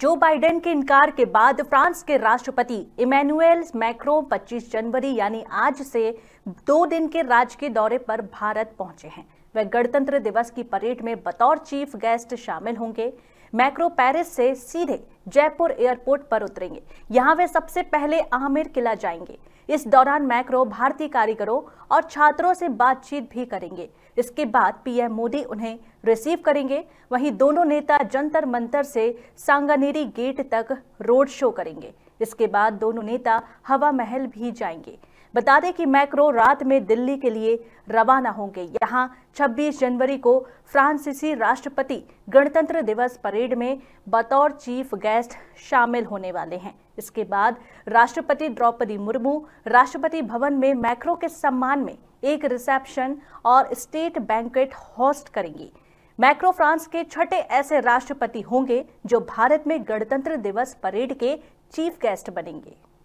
Joe Biden के इनकार के बाद फ्रांस के राष्ट्रपति इमेनुएल मैक्रो 25 जनवरी यानी आज से दो दिन के राजकीय दौरे पर भारत पहुंचे हैं वह गणतंत्र दिवस की परेड में बतौर चीफ गेस्ट शामिल होंगे मैक्रो पेरिस से सीधे जयपुर एयरपोर्ट पर उतरेंगे यहाँ वे सबसे पहले आमिर किला जाएंगे इस दौरान मैक्रो भारतीय कारीगरों और छात्रों से बातचीत भी करेंगे इसके बाद पीएम मोदी उन्हें रिसीव करेंगे वहीं दोनों नेता जंतर मंतर से सांगानेरी गेट तक रोड शो करेंगे इसके बाद दोनों नेता हवा महल भी जाएंगे बता दें कि मैक्रो रात में दिल्ली के लिए रवाना होंगे यहां 26 जनवरी को फ्रांसीसी राष्ट्रपति गणतंत्र दिवस परेड में बतौर चीफ गेस्ट शामिल होने वाले हैं इसके बाद राष्ट्रपति द्रौपदी मुर्मू राष्ट्रपति भवन में मैक्रो के सम्मान में एक रिसेप्शन और स्टेट बैंकेट होस्ट करेंगी मैक्रो फ्रांस के छठे ऐसे राष्ट्रपति होंगे जो भारत में गणतंत्र दिवस परेड के चीफ गेस्ट बनेंगे